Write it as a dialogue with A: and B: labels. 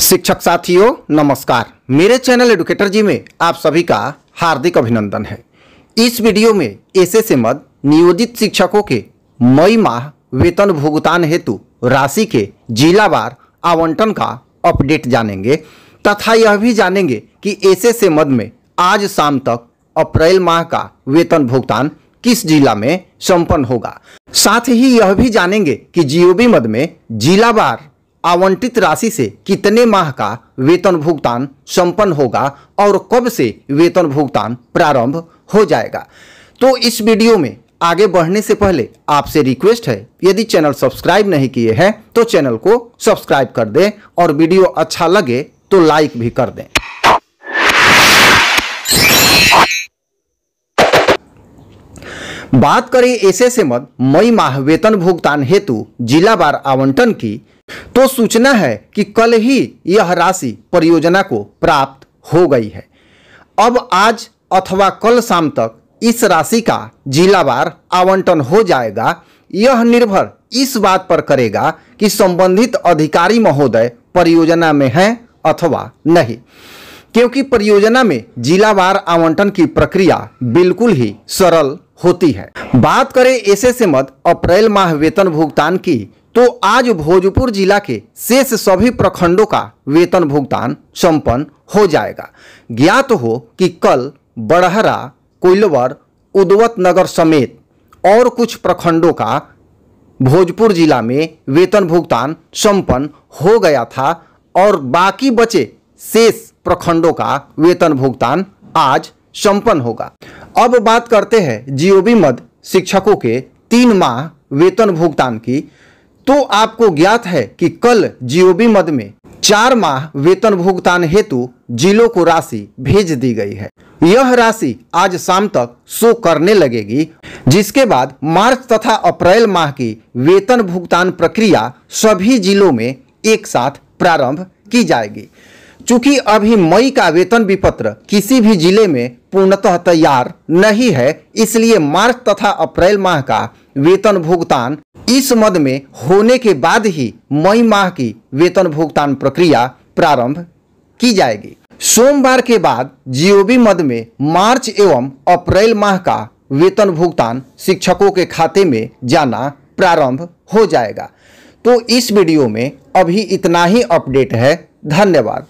A: शिक्षक साथियों नमस्कार मेरे चैनल एडुकेटर जी में आप सभी का हार्दिक अभिनंदन है इस वीडियो में ऐसे से मद नियोजित शिक्षकों के मई माह वेतन भुगतान हेतु राशि के जिलावार आवंटन का अपडेट जानेंगे तथा यह भी जानेंगे कि ऐसे से मद में आज शाम तक अप्रैल माह का वेतन भुगतान किस जिला में संपन्न होगा साथ ही यह भी जानेंगे कि जीओबी मद में जिलावार आवंटित राशि से कितने माह का वेतन भुगतान संपन्न होगा और कब से वेतन भुगतान प्रारंभ हो जाएगा तो इस वीडियो में आगे बढ़ने से पहले आपसे रिक्वेस्ट है यदि चैनल सब्सक्राइब नहीं किए हैं तो चैनल को सब्सक्राइब कर दें और वीडियो अच्छा लगे तो लाइक भी कर दें बात करें ऐसे से मत मई माह वेतन भुगतान हेतु जिलावार आवंटन की तो सूचना है कि कल ही यह राशि परियोजना को प्राप्त हो गई है अब आज अथवा कल शाम तक इस राशि का जिलावार आवंटन हो जाएगा यह निर्भर इस बात पर करेगा कि संबंधित अधिकारी महोदय परियोजना में हैं अथवा नहीं क्योंकि परियोजना में जिलावार आवंटन की प्रक्रिया बिल्कुल ही सरल होती है बात करें ऐसे से मत अप्रैल माह वेतन भुगतान की तो आज भोजपुर जिला के शेष सभी प्रखंडों का वेतन भुगतान संपन्न हो जाएगा ज्ञात हो कि कल बड़हरा कोइलवर उदवत नगर समेत और कुछ प्रखंडों का भोजपुर जिला में वेतन भुगतान संपन्न हो गया था और बाकी बचे शेष प्रखंडों का वेतन भुगतान आज संपन्न होगा अब बात करते हैं जीओबी मद शिक्षकों के तीन माह वेतन भुगतान की तो आपको ज्ञात है कि कल जीओबी मद में चार माह वेतन भुगतान हेतु जिलों को राशि भेज दी गई है यह राशि आज शाम तक शो करने लगेगी जिसके बाद मार्च तथा अप्रैल माह की वेतन भुगतान प्रक्रिया सभी जिलों में एक साथ प्रारंभ की जाएगी चूंकि अभी मई का वेतन विपत्र किसी भी जिले में पूर्णतः तैयार नहीं है इसलिए मार्च तथा अप्रैल माह का वेतन भुगतान इस मद में होने के बाद ही मई माह की वेतन भुगतान प्रक्रिया प्रारंभ की जाएगी सोमवार के बाद जीओबी मद में मार्च एवं अप्रैल माह का वेतन भुगतान शिक्षकों के खाते में जाना प्रारंभ हो जाएगा तो इस वीडियो में अभी इतना ही अपडेट है धन्यवाद